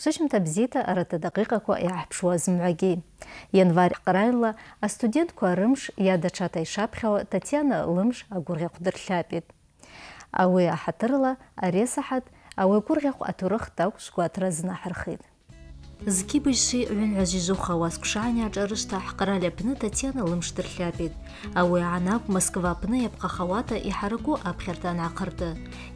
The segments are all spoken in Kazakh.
шешім табзита арата дақиқа ко яхпшуа зымғаги. Январь қарайла, а студент ко рымш яда чатай шапхео Татьяна лымш агурге құдырлапет. Ауы ахатырла, аресахат, ауы гурге құатурық таук шкуатыра зына зки быжьши ҩынҩа жьыжьы ухауаз Кәшани аҿарышҭа ҳҟраль аԥны Татиана лымш дырхьаԥеит. Ауаҩ аанакә Москва аԥны иаԥҟахауата иҳараку аԥхьарҭа анаахырты.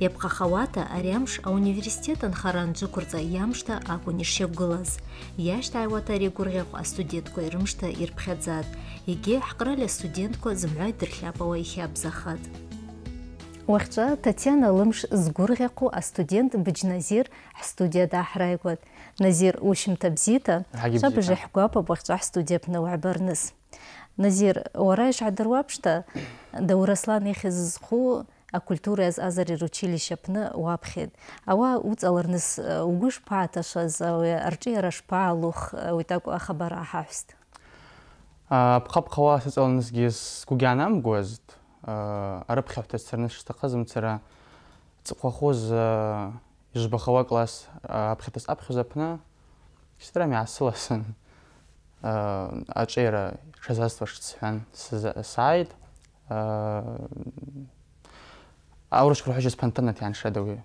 Иаԥҟахауата ари амш ауниверситет анхара анджықәырҵа иамшҭа акәын ишиақәгылаз. а студент агәырӷьаҟә астудентқәа ирымшҭа ирԥхьаӡат. Егьи ҳҟраль астудентқәа зымҩа идырхьаԥауа уақытша татьяна лымш згурғяқу а студент Назир студия дахрайгват назир ущымта табзита, шабыжы хгуапа уақытша студия бнауабарныс назир да ұраслан даураслан ихьыз а акультура аз азари ручилище апны уапхьеит ауа уцӏалырныс э, угвы шпаташваз ауи аршӏыйара шпаалух ауи э, тӏакӏв ахабар ахӏахӏвстӏ апхъапхъауа сыцӏалырнысгьи сгвы гьгӏанамгуазтӏ арыԥхьаҳәҭа сцарны сшҭахыз мцара ҵыхәахәыз э, ижбахауа класс э, аԥхьаҭа саԥхьоз аԥны шьҭрам иаасыласын э, аҿеира шазазҵуа шсҳәан сааит аурышқәа рҳәажьыз ԥантынат иааншад ауаҩы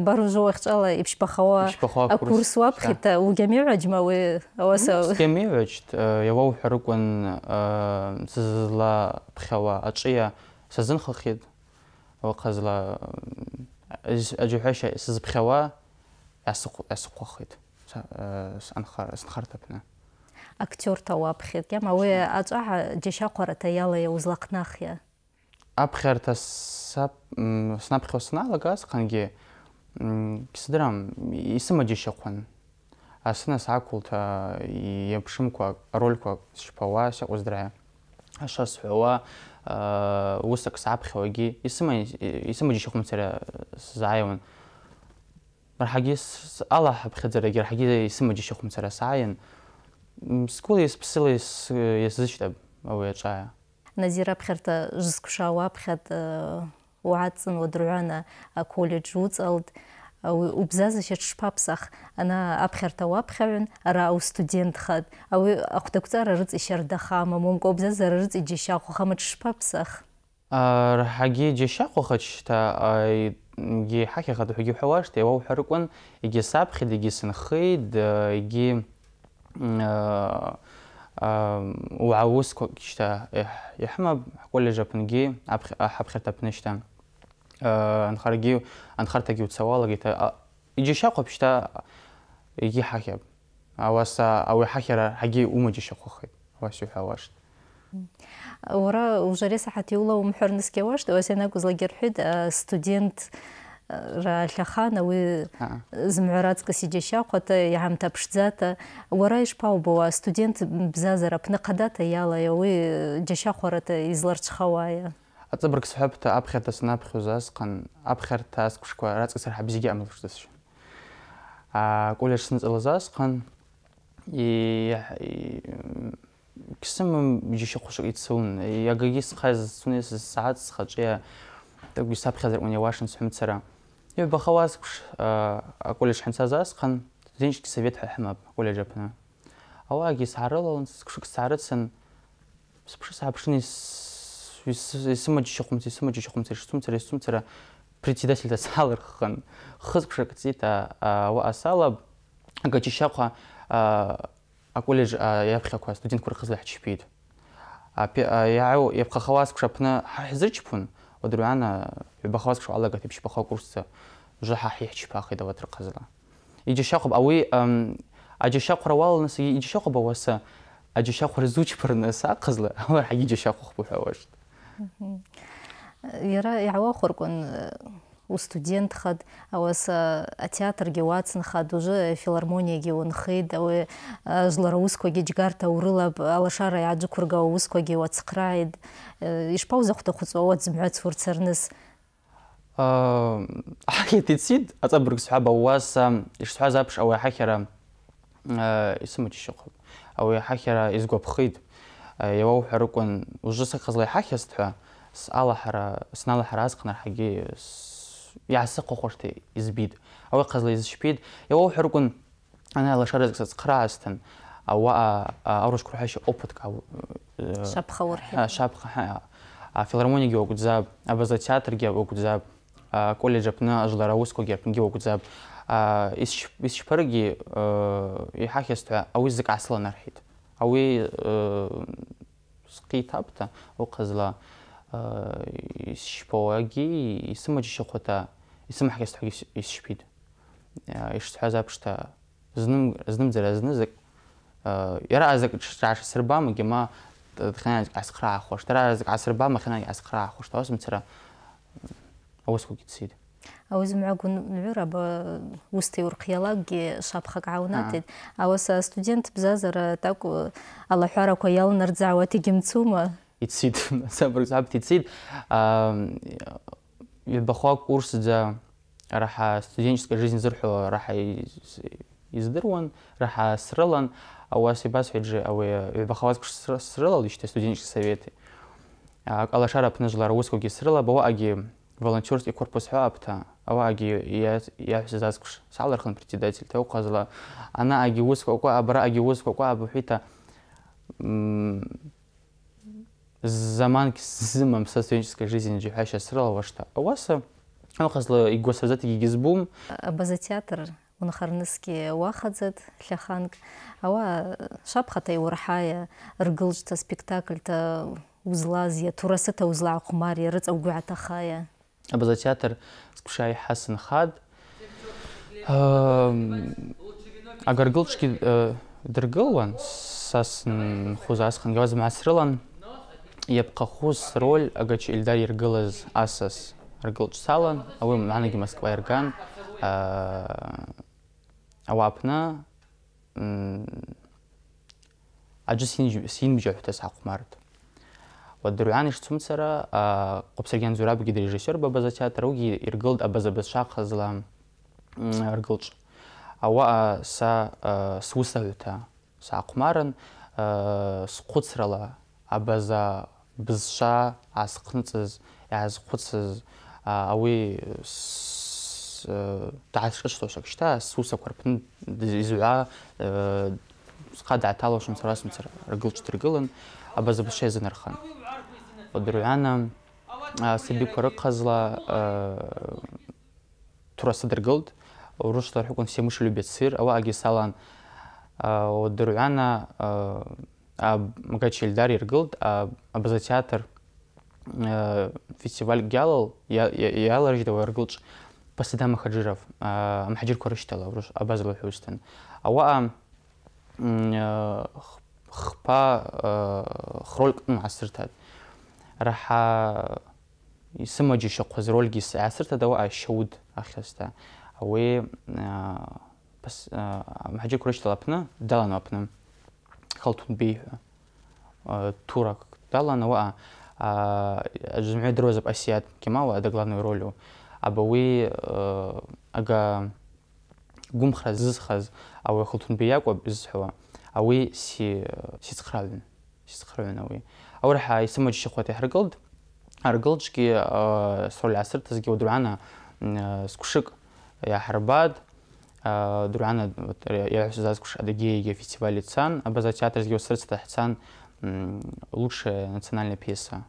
баружо ахчала ипшпахава акурс вапхита угамиуаджма уи ауаса гамиуаджт яваухарыкун сызла пхава ачия сазынхахид وقزلا أجوحشة سزبخوا أسق أسق وخيد سأنخر سنخرت بنا أكتر توا بخير يا ما هو أجا جشا قرأت يلا يوزلق ناخيا أبخر تسب سنبخو سنا لقاس قنجي кисдрам исымаџьашьахәын асынас ақәылҭа иеиԥшымкәа рольқәак сшьԥауа саҟәыздраа аша сҳәауа усак саԥхьауагьы исымаџьашьахәым сара сзааиуан рҳагьы алаҳаԥхьаӡарагьы рҳагьы исымаџьашьахәым сара сааин скули сԥсыли иасзышьҭаб ауаҩ аҿаа назира аԥхьарҭа жызкшауа وعدتن ودرعنا كوليدج وصلت وبزاز شت شبابسخ انا ابخر تو ابخرن را او ستودنت خد او اختك ترى رز اشر دخام ممكن بزاز رز جيشا خو خمت شبابسخ ار حقي جيشا خو خشت اي جي حكي خد حقي حواش تي او حركن يجي سابخ دي جي سنخي دي جي ا وعوسك شتا يحمى كل جابنجي ابخر تبنشتن Э, анхаргив анхартагив цавалагита иджиша қопшта иги хахеб аваса ауи хахера хаги умаджиша хохид авасю хавашт Ора лжаре сахатиула умхорныске вашт, осена кузлагерхид э, студент э, рахахан ауи зымгӏварацкӏыс йджьащахъвата йгӏамтапшдзата уара йшпаубауа студент бзазара пны хъадата йалай ауи джьащахъварата йызларчвхауая ацӏабырг схӏвапӏта апхьарта санапхьуз асхъан апхьарта асквшква рацкӏысырхӏа бзигьи амылшдзасщ акӏвыльаш сныцӏалыз асхъан гьсымым джьащахъвшвакӏ йцун йагагьи схъаз сунес сгӏат схъачӏвыйа тӏакӏвгьи сапхьазаркӏвын йауашын схӏвымцара йгӏвбахауа асквш акӏвыльаш хӏынцаз асхъан студенческий совет хӏва хӏымапӏ акӏвыльаж исымачи исымачи хумцер шумцер исумцер председатель салырхын хызкшак цита ва асала колледж аколледж япхлаква студент кур хызла хчпид яу япхахавас кшапна хазычпун ودروانا يبخواس كشو الله قتيب شبخوا كورس جحا حيح شباخي دواتر قزلا يجي شاقب اوي اجي شاقب روال نس يجي شاقب واسا Э, Ера яуахуркун э, у студент хад, вас а ге уацын ход, уже ге он хейд, ауэ жлара ге джгарта урылаб, алашара яджу курга ускоге уацкрайд. Э, Ишпау захута хуцу ауат змюац урцарныс. Ахи тицид, ацабрг сухаба уас, ишсуха запш ауэ хахера, а шоқаб, ауэ хахера изгуапхейд. يوحر كون وجس خزغي حاح يستحى سألا حرا سنالا حرا أسقنا حقي يعسق خوشتي يزبيد أو خزغي يزشبيد يوحر كون أنا لا شرز كسس قرا أستن أو أورش كل حاجة колледж апны жылдары өскө кепинге ис и хахесту ауи скитапт о кызла э шпоги исмаж шхота исмах кес тхуги ис шпид я иш тхазапшта зным зным зразны зэ яра азэк чаш сырбам гима тхан асхра хош тра азэк асырбам хана асхра хош тос мцра овоску кицид өзім әгүн нүбір абы э, усты урқиялаги шапхак аунатит ауаса студент бзазара так э, алахьараква ялнардзауа тигимцума ицид сабр сабт ицид э, бахуа курс за раха студенческая жизнь зырху раха издыруан раха срылан ауаса басфиджи ауэ бахавас курс срылал иште студенческий советы алашара пнажлар ускуги срыла бо аги волонтерский корпус апта ауаги я азкш салархан председатель та указала ана аги ускоква абра аги ко абухита заман заманки сзымам со студенческой жизни джихаща срала что ауаса уқазла и госазат и гизбум база театр унхарныски уахадзат хляханг ауа шапхата и урхая ргылжта спектакльта узлазия узла узлаақәмари рыҵа угәаҭахая Абаза театр скушай хасан хад. Агаргылчки дыргылван сасын хузасхан гавазым асрылан. Епқа хуз роль агач Ильдар Ергылыз асас. Аргылч салан, ауы манаги Москва Ирган. Ауапна. Аджы син бюджет тас ақумарды вот дырюаныш цумцара копсерген зурабги режиссер бабаза театр уги иргылд абазабызша хазла иргылч ауа са сусавита са акумарын схуцрала абаза бызша асқынсыз әзқұтсыз ауи дәшкіш тошак шта суса көрпін дизуа қа дәталошым сұрасым сыр ргылч тіргылын абазабыша езін архан одургӏана саби кварыхъазла тура садыргылтӏ все сыр ауаъагьи салан одыргӏвана фестиваль гьалал йаларжьдауа йыргылчӏв пасада махаджиров амхӏаджирква хпа хроль راح يسمجي شق خزرول جيس عصرت دواء شود أخستا أوي آه، بس آه، محجي كوريش طلبنا دالنا أبنا خلطون بي آه تورك دالنا وقع آه، جمعية دروز بأسياد كما هو أدى دقلانو رولو أبوي أغا قوم خرز زز خرز أو خلطون بياك وبزحوا أوي سي سي تخرالن سي تخرالن أوي أورح يسمج شخوتي هرقلد هرقلد شكي سور العصر تزكي ودرعنا سكوشك يا حرباد درعنا يا عزاز كوش أدقية فيستيفال لتسان أبزا تياتر زكي лучшая национальная пьеса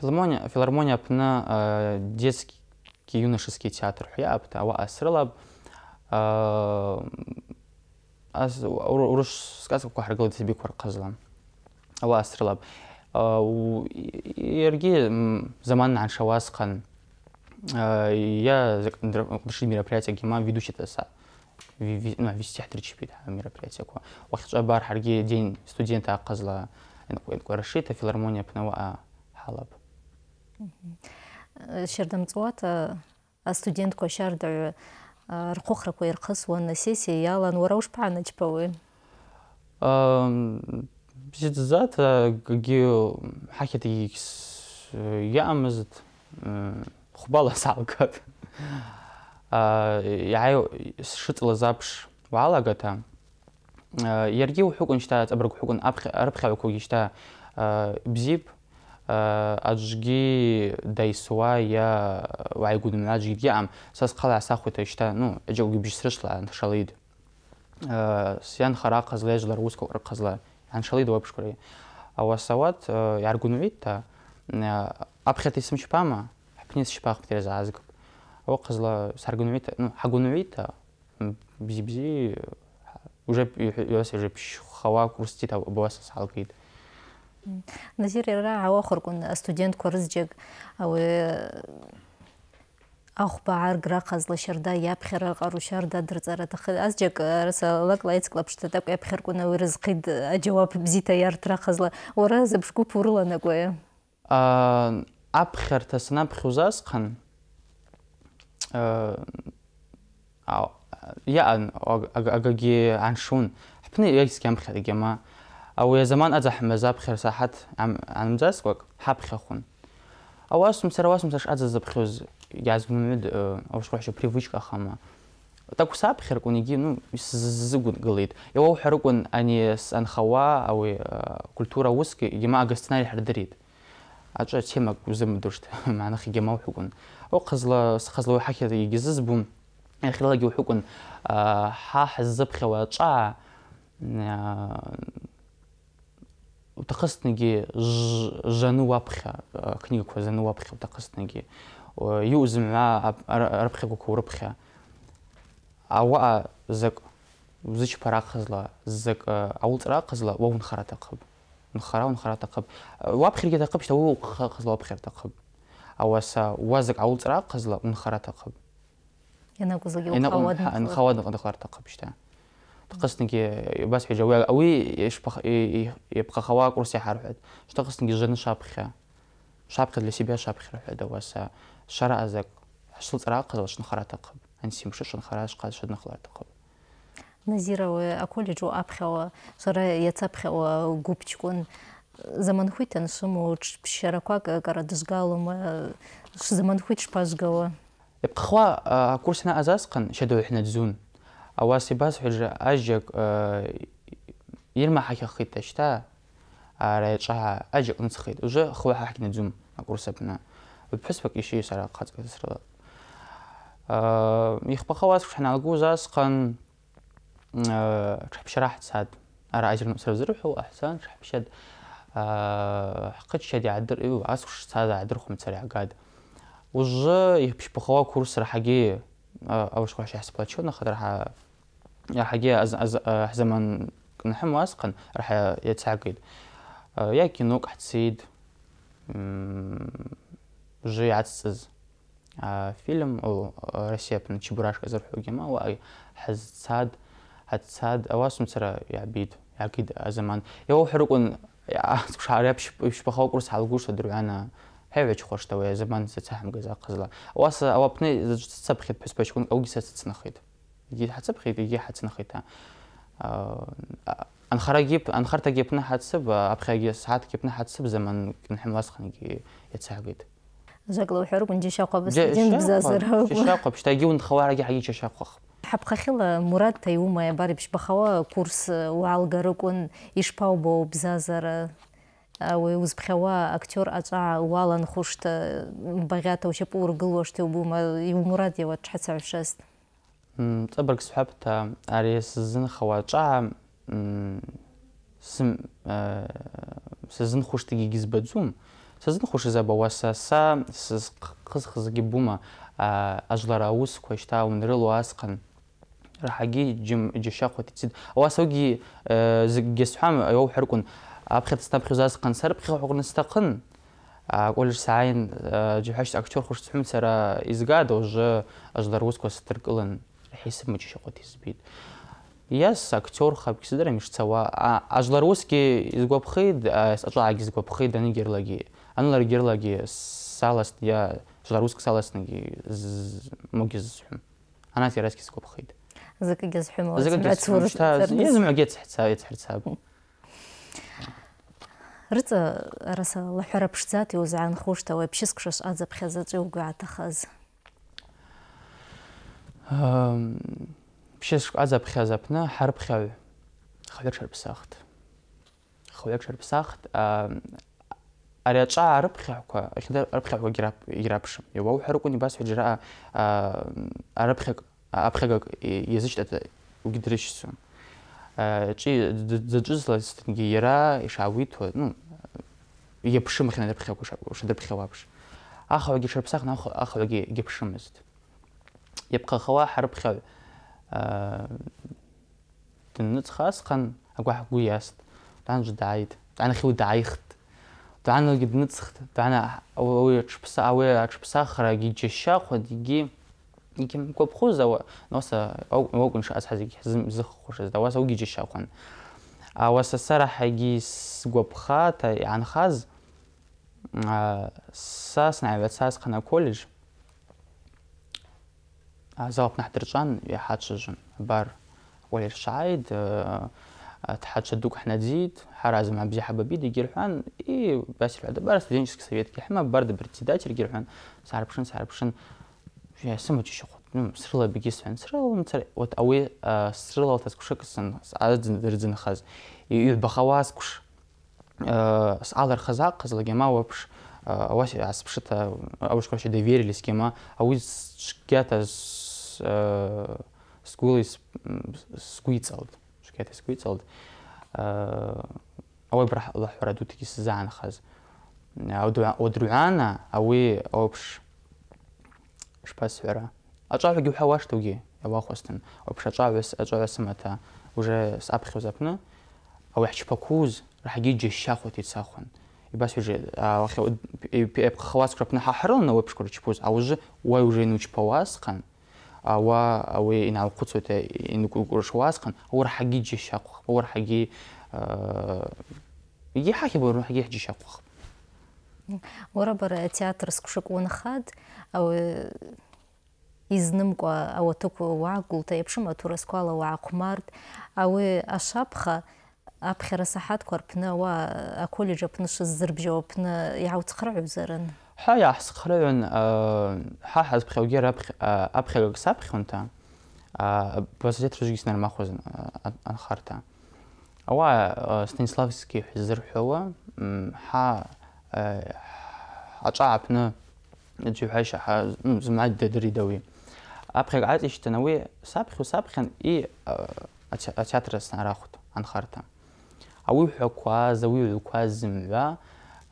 Филармония, филармония пна э, детский юношеский театр я апта ауа асрылаб э, аз урыш сказка харгылы десеби кор кызла ауа асрылаб ерги э, заман аншавасқан я дыши мероприятия гима ведущий таса вести хтричипида мероприятия ко вахча бар харги день студента кызла рашита филармония пнава халап шердамҵуата э, астудентқәа ашьардаҩы э, рхәыхрақәа ирхысуан асессиа иалан зат ги ԥшьӡзаҭ акгьы ҳахьаҭагьы иаамызт э, хәбала салгат сшыҵлаз аԥш уалагата иаргьы уҳәыкәын шьҭа құқын уҳәыкәын арыԥхьаҩқәагьы шьҭа бзип Э, аджги дайсуа я вайгудын э, аджги диам сас қала асахута ишта ну эджа угибиш срышла шалид э, сян хара қазлай жылар ускал қазлар ан шалид вапшкури ауасават яргунвит та апхет апхети сымчпама апнес шпах птерез азгып о қазла саргунвит ну хагунвит та бзи бзи уже уже пшхава курсти та боса салгид назир ера аохыркун астудентқуа рызджаг ауи ахба аргра хазла шарда япхера қару шарда дырцара тахы азжак раса лакла ицкла пштатак япхеркуна вырыз қид ажавап бзита яртра хазла ора забшку пурлана гуя апхертасын апхузасқан я агаги аншун хпны ягискам хадгема او زمان از حمزه بخیر صحت عم عم زاس کوک حب خخون او اس مسر واس مسر از از بخوز یزمون او شو شو پریوچکا خما تاکو ساب خیر کنیگی نو زگون گلید یو او حرو کن انی سان خوا او کلتورا آه، وسکی یما اگستنای حر درید اچا چما گوزم دوشت معنی خ گما او حکون او قزلا سخزلو حکی یگزز بوم اخیرا گیو حکون ها حزب خوا چا وتقصتنجي جانو وابخا كنيكو جانو وابخا وتقصتنجي يوزم مع ربخي كوكو ربخا أوا زك وزش برا خزلا زك أول ترا خزلا وون خرا تقب نخرا ونخرا تقب وابخير ва تقب شتو خزلا وابخير تقب أواسا وازك أول تقصنك بس جوال قوي يشبخ يبقى خواك ورسي حرفت اشتقصنك جن شابخة شابخة اللي سيبها شابخة رفع دواس شرع أزك حصلت راق قزل شن خرا تقب أنت شن awas bas hujra ajak yirma hak khit ashta ara cha ajak ntskhit уже хва хак надзум акурсапна бпсбак иши сара qac сра يخبا خواس حنا الجوزاس قن شحب آه، شرح تسعد أرى أجر نمسر زرحو أحسن شحب شد آه، حقد شد يعدر إيو عاس وش تسعد عدر خم تسري عقاد وجا يبش بخوا كورس رح أجي آه، أو شو حش حسب حاجة أز أز زمان كنا حم واسقن رح يتعقد يا كنوك حد سيد جي عتسز فيلم أو روسيا بن تشبراشكا زر حوجي ما هو أي حز ساد حد ساد أواسم ترى يا بيد أكيد زمان يا هو حرقون يا شعري بش بش بخاوكروس على الجوش أدري أنا هيفيش خوش توي زمان ستحم جزاك الله واسا أوبني زجت سبخت بس بس كون أوجي ستسنخيد хатсып еге хатсын хита анхара гип анхарта гипны хатсып апхаги саат гипны хатсып заман кин химласхан ги яцагит زاقلو حروب نجي شاقة بس جن بزازر شاقة بش تاجي وند خوارج حيجي شاقة حب خخيل مراد تيوما يا باري بش بخوا كورس وعالقرقون يشباو بو بزازر ауи узбхьауа актер аҵәаа уаланхушт багьата цӏабырг сҳәапта ари сыззынхауа аҿаа э, сыззынхушҭгьы игьызбаӡум сыззынхушаз абауа са са сызхызхызгьы бума ажлара аусқәа шьҭа унрыло асҟан раҳагьы џьашьахәа ицит ауасагьы э, зыкгьы сҳәам иоуҳәаркәын аԥхьаӡ снаԥхьоз асҟан сарԥхьаҟә аҟны сҭахын колледж сааин џьаҳашт э, актер хәыш сҳәым сара изгада уже ажлар усқәа сдыркылан حسب مجيش قوتي سبيد ياس اكتور خاب كسدر مش تسوا اجلا روسكي زغو بخيد اجلا عجز زغو بخيد انا جيرلاجي انا لرجيرلاجي سالاست يا اجلا روسك سالاست نجي موجز انا تيراسكي زغو بخيد زك جز حمو زك جز حمو يزمع جيت حتساب يتحرساب رتا رسا لحرب شتاتي وزعان خوشتا وبشسكشش ازب خزاتي وقعت خز აა შეს აზაფ ხაზაფნა ჰარფხავე ხალერ შერფსახთ ხალერ შერფსახთ აა არა ჭა არფხავქა ეხლა არფხავქა გრაფ იგრაფშ ევა უჰერკუნი ბას ჰეჯრა აა არფხე აფხეგა იეზიშტეთ უგიდრიშსო აა ჭი ძძძლასტინგი ირა შავით ნუ იეფშ მხნა არფხავქა შავ შედაფხავაფშ ახალი შერფსახნა ახალი გიფშმესთ აა يبقى خوا حرب خاو آه، تنت خاص قن أقوى وياست تعال جد عيد تعال خيو دعيخت تعال قد نتسخت تعال أو تشبسا أو تشبسا خرا جي خد وديجي يمكن كوب خوز أو نوسا أو أو إن شاء الله حزق حزم زخ خوش زدا واسا جي جشاق ون أوسا آه، سرا حجي سقوب خات عن يعني خاز آه، ساس نعبت ساس خنا كولج زوق نحترجان يحاتشجن بار ولي الشعايد تحاتش دوك حنا دزيد حرازم عم بزي حبا جيرحان اي بارس حما جيرحان ну и с алар хаза სგულის სგვიწავთ შეკეთე სგვიწავთ აა ოებრა ლაჰურა დუთიკის ზანხაზ აუდრუანა აუი ოფშ შპასერა აჭავი გიუჰავაშ თუგი ავახვასთან ოფშ აჭავეს აჭავასმათა уже сапхозапна ау ячпакуз раги джешахути сахван ибас уже ахе эп хваскропна хахрон на вебшкор чпуз ау уже уай уже нучпавасхан ва жи шақ йнкӏвыкӏвыршуазхъан ауи рхӏагьи джьащахъвхпӏ ауи рхӏагьи э, йгьи хӏахӏибын рхӏагьи хӏджьащахъвхпӏ уарабара атеатр сквшыкӏуынхатӏ ауи йызнымкӏва ауатыкв уагӏгулта йапшым атурасквала угӏахъвмартӏ ауи ашвапха апхьара сахӏатква рпны ауаъа аколледж апны швыззырбжьауа апны йгӏауцхърыгӏузарын حاجة حسخرين آه، آه، آه، حا حز بخيوجير أبخيوج سابخونتا بس جت رجيس نر ماخوز أنخرتا أو ستانسلافسكي حزر حوا حا حتشعبنا نجيب حاجة حا زمعد دري دوي أبخيوج عاد إيش تنوي سابخو سابخن إي أتياترس نراخوت أنخرتا أوي حكواز أوي حكواز زمعة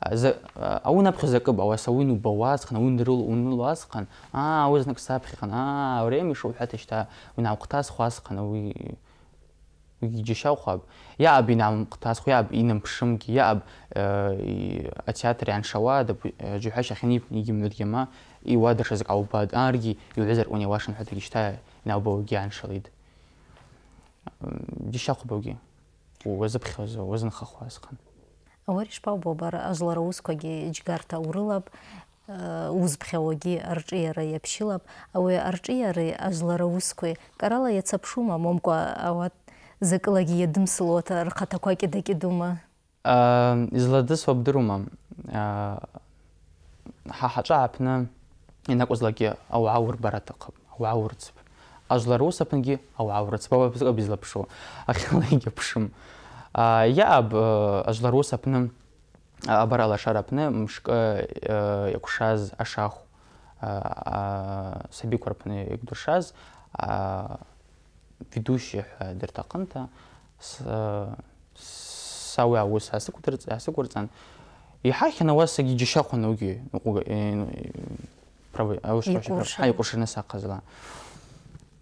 аунапхьа закып ауаса уин убауазхан ауин унылуазхан аа аузнак саԥхьахан аа аурем ишуҳәаҭа шьҭа уинааҟәҭасхуазхан уи иџьашьахәаб иааб инамҟҭасху иааб инамԥшымгьы иааб атеатр иааншауа џьаҳәашь ахьанип игьымныргьама иуа даҽазак аубад аргьы иуҳәазар унеиуашан ҳәаҭагьы шьҭа инаубауагьы иааншалеит џьашьахәабагьы уазыԥхьозо уазынхахуазхан авариш павбо бара азлара усквагьи џьгарта урылап э, узбхьауагьи арҿиара иаԥшьылап ауи арҿиареи ажлара ускви кӏарала иацаԥшума момкӏва ауат закӏылагьи йадымсылуата рхъатаква кӏьыда-кӏьыдума изладысуа бдырумам ҳа ҳачӏва апны йнакӏвызлагьи ауагӏа урбара атахъыпӏ ауагӏа урцпӏ ажвлар уыс апынгьи ауагӏа урыцпӏ ауи апсыкӏ бизлапшу ахьыла йгьапшым яаб э, ажлару сапны абарала шарапны мшк э, э, якушаз ашаху сабикурапны якдуршаз ведущий дыртақынта сауи ауыс асы көрцан ихахина уасаги джишахун уги аушырны сақызла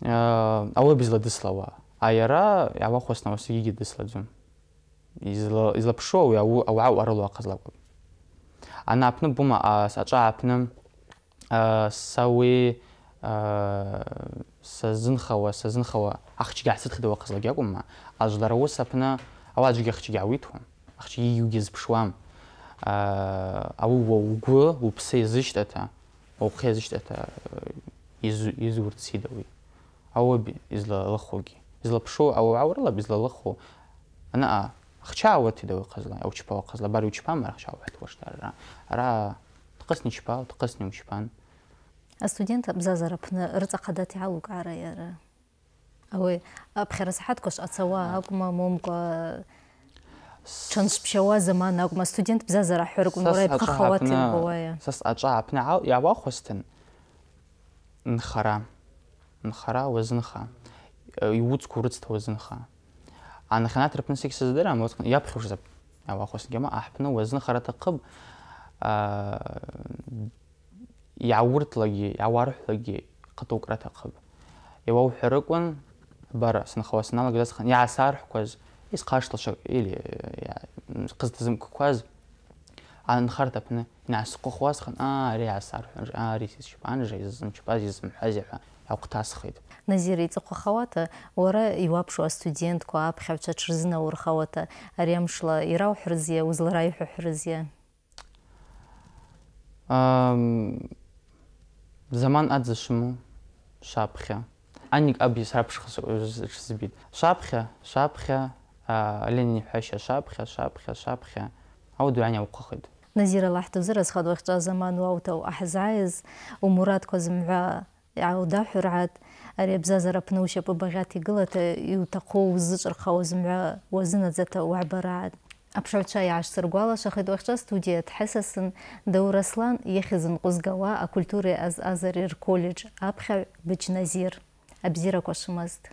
ауы бізла дыслава айара авахосна уасаги дысладзум излаԥшуа уи ауаа аруалуаҟа злакәым ана аԥны бума аҿа аԥны са уи сазынхауа сазынхауа ахчгьы ҳсыдхеит уаҟазлагьы акәымма аӡә ус аԥны ауаа аӡәгьы ахчгьы ахчгьы иугьы угәы уԥсы ауаби излалыхугьы излаԥшу излалыху خشاوتي دو قزلا او چپا قزلا بارو چپا مر خشاوت وشتر را را تقسني چپا تقسني وشپان الستودنت بزازر بنا رزق قداتي عوق عراير او بخير صحتكش اتصوا ما ممكن چنس بشوا زمان اقما ستودنت بزازر حرق ومراي بخواتي بوايا سس اجا بنا يا واخستن نخرا نخرا وزنخا يوتكو رزت وزنخا анаханат рыпнысык сыздыр ам вот я прихожу ава хосгема ахпны вазны харатакъыб иауыртлаги иауархӏвлаги къытукӏра такъыб йауаухӏварыкӏван бара сынхауасыналаг засхан йгӏасархӏвкваз йсхъаштылшвакӏ или къызтазымкӏкваз анхарта апны йнасхъвахуазхан ари йгӏасархӏванжа ари сизщпанжа йзызымчпаз йзызымхӏваз йхӏва йахъвтасхитӏ назира иҵыхәахауата уара иуаԥшу астудентқәа аԥхьаҩцәа ҽырзынаурхауата ари амшла ирауҳәрызиа узлараиҳәаҳәрызиа заман аӡашму шаԥхьа аник аб сраԥшха шзбит шаԥхьа шаԥхьа ленин иҳәашьа шаԥхьа шаԥхьа ау аудҩани ауқәахеит назира лаҳ дузыразхад уахьҿа заман уауҭау аҳзааиз умурадқәа зымҳәа иааудаҳәыргӏат ари абзазара апны ушьапы багъьата игылата иуҭаху уззыҿырхауа зымҩа уазынаӡата уаҳбараад аԥшаҩцәа иаашсыргәалашахеит уахьча студиа дҳысасын даураслан ихьыз нҟәызгауа акультуреи рколледж аԥхьаҩ быџьназир абзиарақәа шымазт